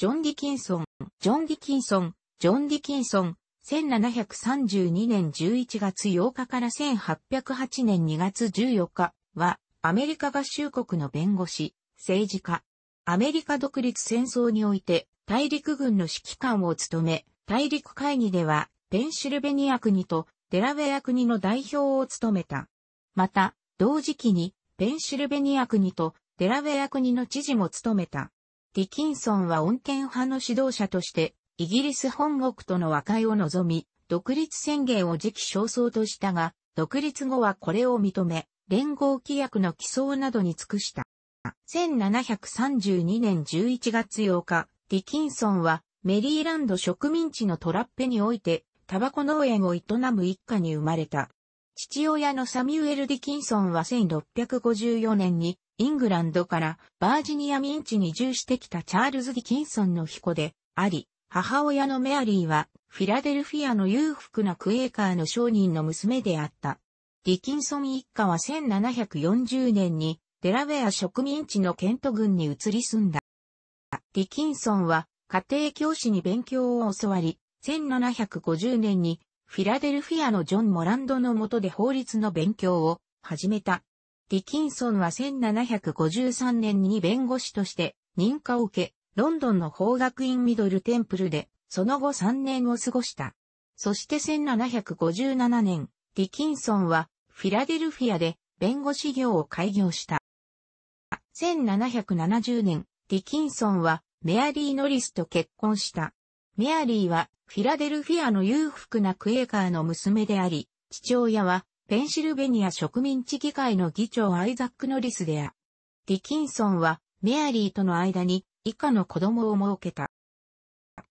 ジョン・ディキンソン、ジョン・ディキンソン、ジョン・ディキンソン、1732年11月8日から1808年2月14日は、アメリカ合衆国の弁護士、政治家、アメリカ独立戦争において、大陸軍の指揮官を務め、大陸会議では、ペンシルベニア国とデラウェア国の代表を務めた。また、同時期に、ペンシルベニア国とデラウェア国の知事も務めた。ディキンソンは穏健派の指導者として、イギリス本国との和解を望み、独立宣言を時期尚早としたが、独立後はこれを認め、連合規約の起草などに尽くした。1732年11月8日、ディキンソンはメリーランド植民地のトラッペにおいて、タバコ農園を営む一家に生まれた。父親のサミュエル・ディキンソンは1654年にイングランドからバージニア民地に移住してきたチャールズ・ディキンソンの彦であり、母親のメアリーはフィラデルフィアの裕福なクエーカーの商人の娘であった。ディキンソン一家は1740年にデラウェア植民地のケント郡に移り住んだ。ディキンソンは家庭教師に勉強を教わり、1750年にフィラデルフィアのジョン・モランドの下で法律の勉強を始めた。ディキンソンは1753年に弁護士として認可を受け、ロンドンの法学院ミドルテンプルで、その後3年を過ごした。そして1757年、ディキンソンはフィラデルフィアで弁護士業を開業した。1770年、ディキンソンはメアリー・ノリスと結婚した。メアリーはフィラデルフィアの裕福なクエーカーの娘であり、父親はペンシルベニア植民地議会の議長アイザック・ノリスであ。ディキンソンはメアリーとの間に以下の子供を設けた。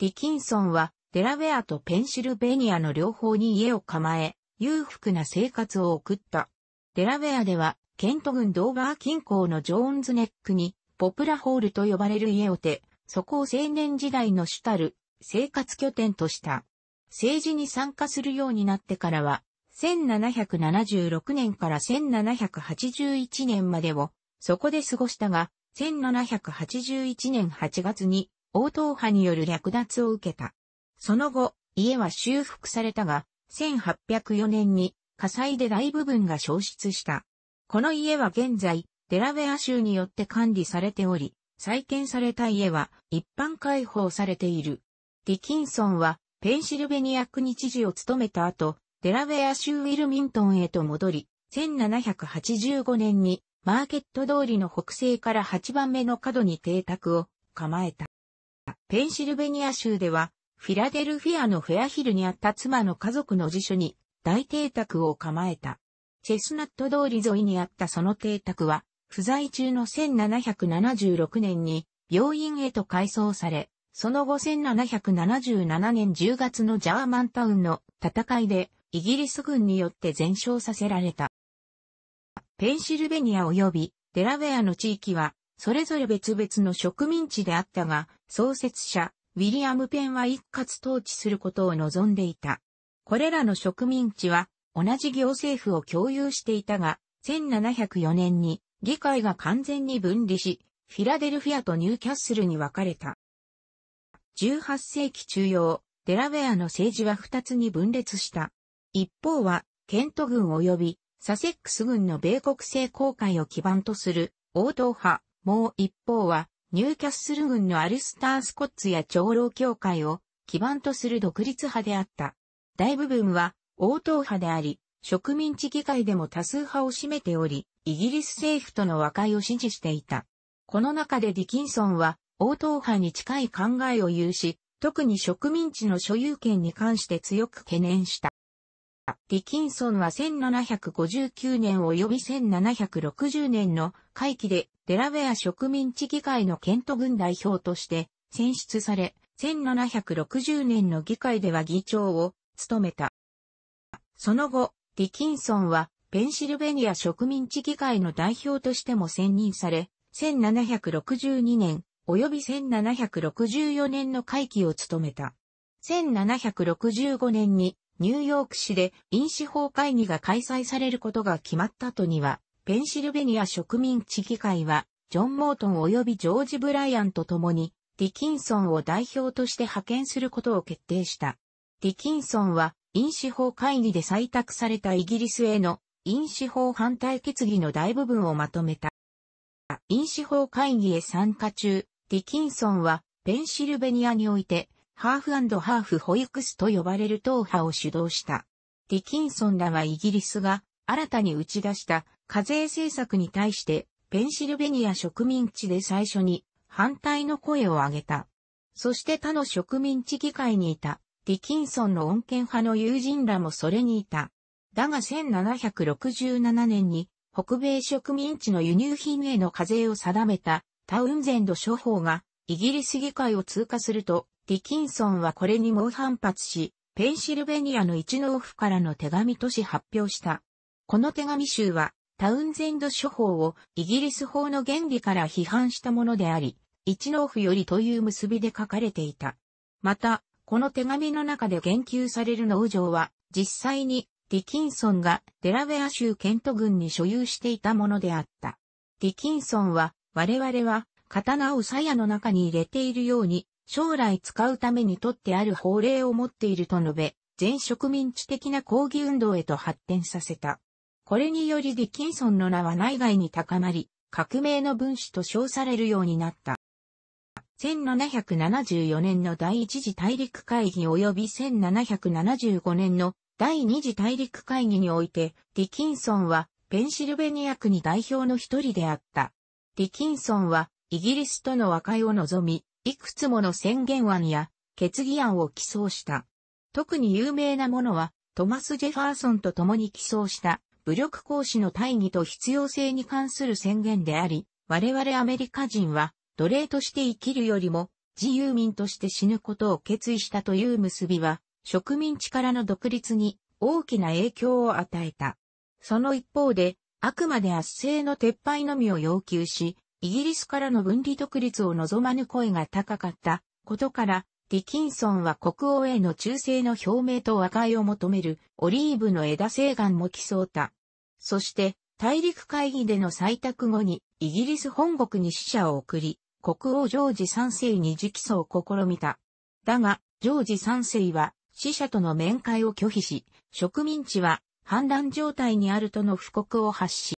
ディキンソンはデラウェアとペンシルベニアの両方に家を構え、裕福な生活を送った。デラウェアでは、ケント郡ドーバー近郊のジョーンズネックに、ポプラホールと呼ばれる家をて、そこを青年時代の主たる生活拠点とした。政治に参加するようになってからは、1776年から1781年までを、そこで過ごしたが、1781年8月に、王党派による略奪を受けた。その後、家は修復されたが、1804年に火災で大部分が消失した。この家は現在、デラウェア州によって管理されており、再建された家は一般開放されている。ディキンソンはペンシルベニア区知事を務めた後、デラウェア州ウィルミントンへと戻り、1785年にマーケット通りの北西から8番目の角に邸宅を構えた。ペンシルベニア州では、フィラデルフィアのフェアヒルにあった妻の家族の辞書に大邸宅を構えた。チェスナット通り沿いにあったその邸宅は、不在中の1776年に病院へと改装され、その後1777年10月のジャーマンタウンの戦いでイギリス軍によって全焼させられた。ペンシルベニア及びデラウェアの地域はそれぞれ別々の植民地であったが創設者ウィリアム・ペンは一括統治することを望んでいた。これらの植民地は同じ行政府を共有していたが1704年に議会が完全に分離しフィラデルフィアとニューキャッスルに分かれた。18世紀中央、デラウェアの政治は2つに分裂した。一方は、ケント軍及びサセックス軍の米国政公会を基盤とする王道派、もう一方は、ニューキャッスル軍のアルスター・スコッツや長老協会を基盤とする独立派であった。大部分は王党派であり、植民地議会でも多数派を占めており、イギリス政府との和解を支持していた。この中でディキンソンは、応答派に近い考えを有し、特に植民地の所有権に関して強く懸念した。ディキンソンは1759年及び1760年の会期でデラウェア植民地議会のケント軍代表として選出され、1760年の議会では議長を務めた。その後、ディキンソンはペンシルベニア植民地議会の代表としても選任され、1762年、及び1764年の会期を務めた。1765年にニューヨーク市で飲酒法会議が開催されることが決まった後には、ペンシルベニア植民地議会は、ジョン・モートン及びジョージ・ブライアンと共に、ディキンソンを代表として派遣することを決定した。ディキンソンは、飲酒法会議で採択されたイギリスへの飲酒法反対決議の大部分をまとめた。飲酒法会議へ参加中、ディキンソンは、ペンシルベニアにおいて、ハーフハーフ保育士と呼ばれる党派を主導した。ディキンソンらはイギリスが新たに打ち出した課税政策に対してペンシルベニア植民地で最初に反対の声を上げた。そして他の植民地議会にいたディキンソンの穏健派の友人らもそれにいた。だが1767年に北米植民地の輸入品への課税を定めたタウンゼンド諸法がイギリス議会を通過すると、ディキンソンはこれに猛反発し、ペンシルベニアの一ノオフからの手紙とし発表した。この手紙集は、タウンゼンド諸法をイギリス法の原理から批判したものであり、一ノオフよりという結びで書かれていた。また、この手紙の中で言及される農場は、実際にディキンソンがデラウェア州ケント郡に所有していたものであった。ディキンソンは我々は刀を鞘の中に入れているように、将来使うためにとってある法令を持っていると述べ、全植民地的な抗議運動へと発展させた。これによりディキンソンの名は内外に高まり、革命の分子と称されるようになった。1774年の第一次大陸会議及び1775年の第二次大陸会議において、ディキンソンはペンシルベニア区に代表の一人であった。ディキンソンは、イギリスとの和解を望み、いくつもの宣言案や決議案を起草した。特に有名なものは、トマス・ジェファーソンと共に起草した、武力行使の大義と必要性に関する宣言であり、我々アメリカ人は、奴隷として生きるよりも、自由民として死ぬことを決意したという結びは、植民地からの独立に大きな影響を与えた。その一方で、あくまで圧政の撤廃のみを要求し、イギリスからの分離独立を望まぬ声が高かったことから、ディキンソンは国王への忠誠の表明と和解を求めるオリーブの枝西岸も競草た。そして、大陸会議での採択後に、イギリス本国に使者を送り、国王ジョージ3世に直訴を試みた。だが、ジョージ3世は、死者との面会を拒否し、植民地は反乱状態にあるとの布告を発し、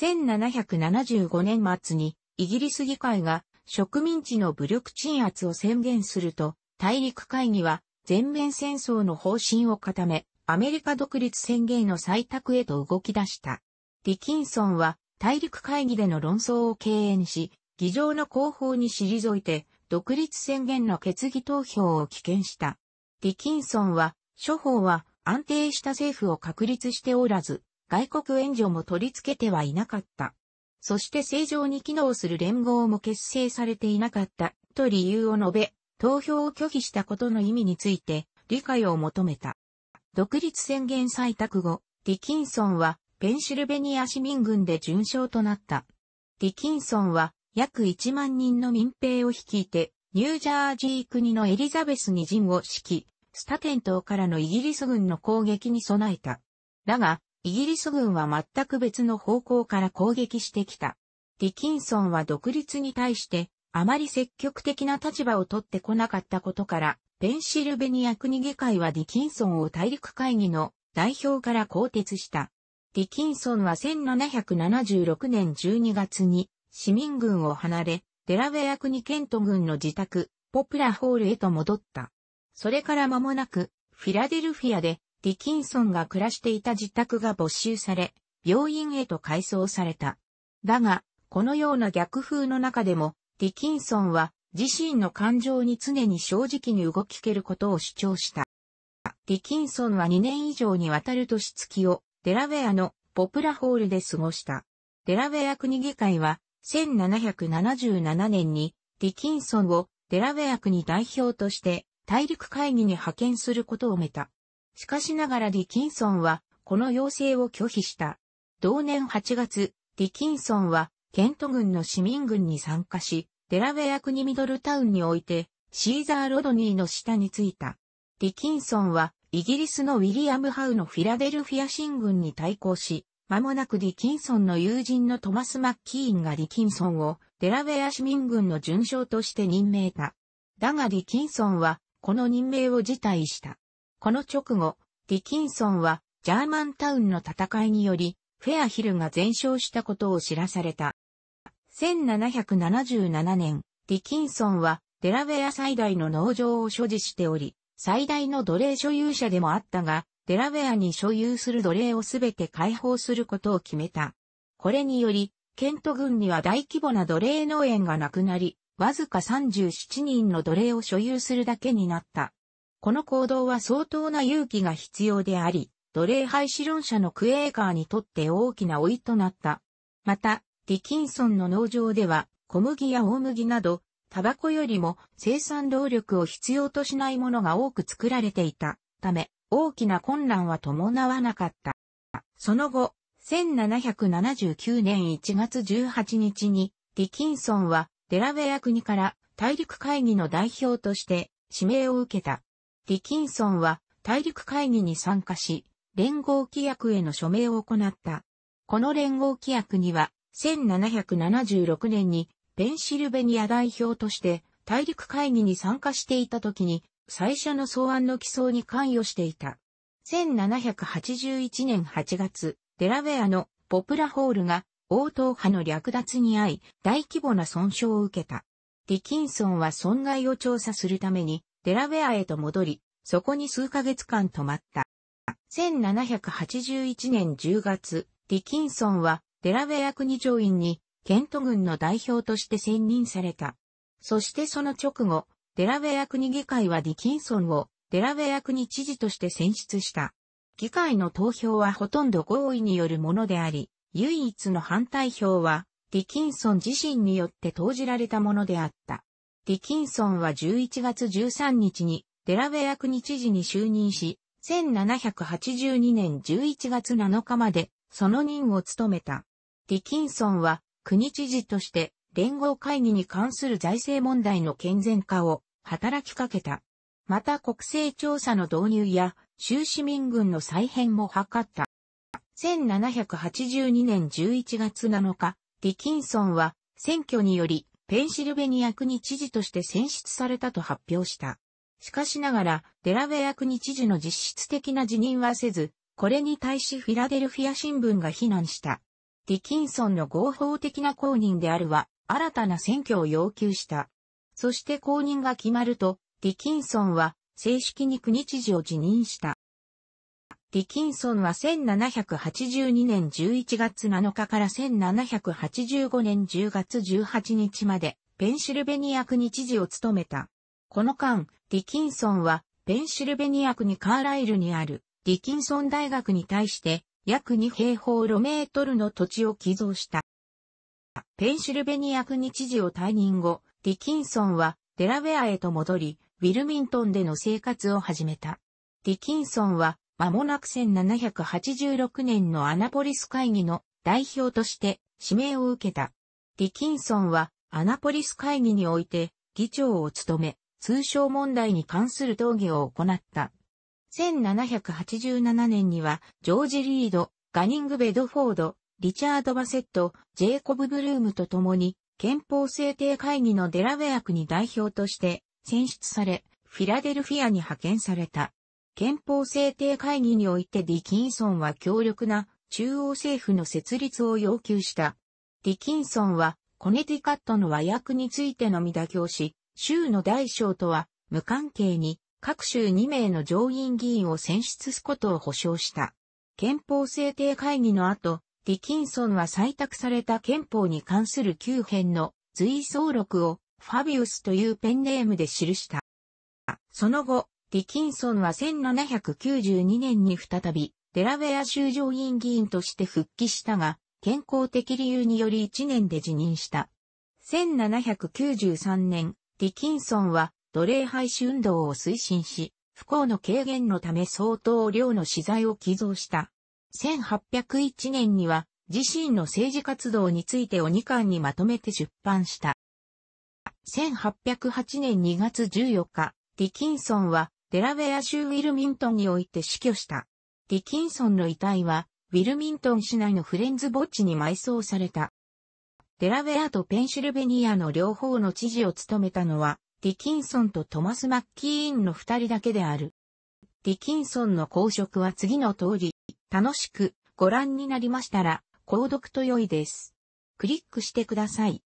1775年末にイギリス議会が植民地の武力鎮圧を宣言すると、大陸会議は全面戦争の方針を固め、アメリカ独立宣言の採択へと動き出した。ディキンソンは大陸会議での論争を敬遠し、議場の後方に退いて、独立宣言の決議投票を棄権した。ディキンソンは、処方は安定した政府を確立しておらず、外国援助も取り付けてはいなかった。そして正常に機能する連合も結成されていなかったと理由を述べ、投票を拒否したことの意味について理解を求めた。独立宣言採択後、ディキンソンはペンシルベニア市民軍で準将となった。ディキンソンは約1万人の民兵を率いて、ニュージャージー国のエリザベスに陣を指揮、スタテン島からのイギリス軍の攻撃に備えた。だが、イギリス軍は全く別の方向から攻撃してきた。ディキンソンは独立に対して、あまり積極的な立場を取ってこなかったことから、ペンシルベニア国議会はディキンソンを大陸会議の代表から更迭した。ディキンソンは1776年12月に市民軍を離れ、デラウェア国ケント軍の自宅、ポプラホールへと戻った。それから間もなく、フィラデルフィアで、ディキンソンが暮らしていた自宅が没収され、病院へと改装された。だが、このような逆風の中でも、ディキンソンは自身の感情に常に正直に動きけることを主張した。ディキンソンは2年以上にわたる年月をデラウェアのポプラホールで過ごした。デラウェア国議会は1777年にディキンソンをデラウェア国代表として大陸会議に派遣することをめた。しかしながらディキンソンは、この要請を拒否した。同年8月、ディキンソンは、ケント軍の市民軍に参加し、デラウェア国ミドルタウンにおいて、シーザー・ロドニーの下に着いた。ディキンソンは、イギリスのウィリアム・ハウのフィラデルフィア新軍に対抗し、間もなくディキンソンの友人のトマス・マッキーンがディキンソンをデラウェア市民軍の巡将として任命た。だがディキンソンはこの任命を辞退した。この直後、ディキンソンは、ジャーマンタウンの戦いにより、フェアヒルが全勝したことを知らされた。1777年、ディキンソンは、デラウェア最大の農場を所持しており、最大の奴隷所有者でもあったが、デラウェアに所有する奴隷をすべて解放することを決めた。これにより、ケント軍には大規模な奴隷農園がなくなり、わずか37人の奴隷を所有するだけになった。この行動は相当な勇気が必要であり、奴隷廃止論者のクエーカーにとって大きな老いとなった。また、ディキンソンの農場では、小麦や大麦など、タバコよりも生産労力を必要としないものが多く作られていたため、大きな混乱は伴わなかった。その後、1779年1月18日に、ディキンソンはデラウェア国から大陸会議の代表として指名を受けた。ディキンソンは大陸会議に参加し、連合規約への署名を行った。この連合規約には、1776年にペンシルベニア代表として大陸会議に参加していた時に最初の草案の起草に関与していた。1781年8月、デラウェアのポプラホールが王党派の略奪に遭い、大規模な損傷を受けた。ディキンソンは損害を調査するために、デラウェアへと戻り、そこに数ヶ月間泊まった。1781年10月、ディキンソンはデラウェア国上院にケント軍の代表として選任された。そしてその直後、デラウェア国議会はディキンソンをデラウェア国知事として選出した。議会の投票はほとんど合意によるものであり、唯一の反対票は、ディキンソン自身によって投じられたものであった。ディキンソンは11月13日にデラウェア国知事に就任し、1782年11月7日までその任を務めた。ディキンソンは国知事として連合会議に関する財政問題の健全化を働きかけた。また国勢調査の導入や州市民軍の再編も図った。1782年11月7日、ディキンソンは選挙によりペンシルベニア区知事として選出されたと発表した。しかしながら、デラウェア国知事の実質的な辞任はせず、これに対しフィラデルフィア新聞が非難した。ディキンソンの合法的な公認であるは、新たな選挙を要求した。そして公認が決まると、ディキンソンは正式に国知事を辞任した。ディキンソンは1782年11月7日から1785年10月18日までペンシルベニア区に知事を務めた。この間、ディキンソンはペンシルベニア区にカーライルにあるディキンソン大学に対して約2平方ロメートルの土地を寄贈した。ペンシルベニア区に知事を退任後、ディキンソンはデラウェアへと戻り、ウィルミントンでの生活を始めた。ディキンソンは間もなく1786年のアナポリス会議の代表として指名を受けた。ディキンソンはアナポリス会議において議長を務め、通商問題に関する討議を行った。1787年には、ジョージ・リード、ガニング・ベドフォード、リチャード・バセット、ジェイコブ・ブルームと共に、憲法制定会議のデラウェア区に代表として選出され、フィラデルフィアに派遣された。憲法制定会議においてディキンソンは強力な中央政府の設立を要求した。ディキンソンはコネティカットの和訳についてのみ妥協し、州の大小とは無関係に各州2名の上院議員を選出すことを保証した。憲法制定会議の後、ディキンソンは採択された憲法に関する9編の随想録をファビウスというペンネームで記した。その後、ディキンソンは1792年に再び、デラウェア州上院議員として復帰したが、健康的理由により1年で辞任した。1793年、ディキンソンは奴隷廃止運動を推進し、不幸の軽減のため相当量の資材を寄贈した。1801年には自身の政治活動についてを2巻にまとめて出版した。1808年2月14日、ディキンソンはデラウェア州ウィルミントンにおいて死去した。ディキンソンの遺体は、ウィルミントン市内のフレンズ墓地に埋葬された。デラウェアとペンシルベニアの両方の知事を務めたのは、ディキンソンとトマス・マッキーンの二人だけである。ディキンソンの公職は次の通り、楽しくご覧になりましたら、購読と良いです。クリックしてください。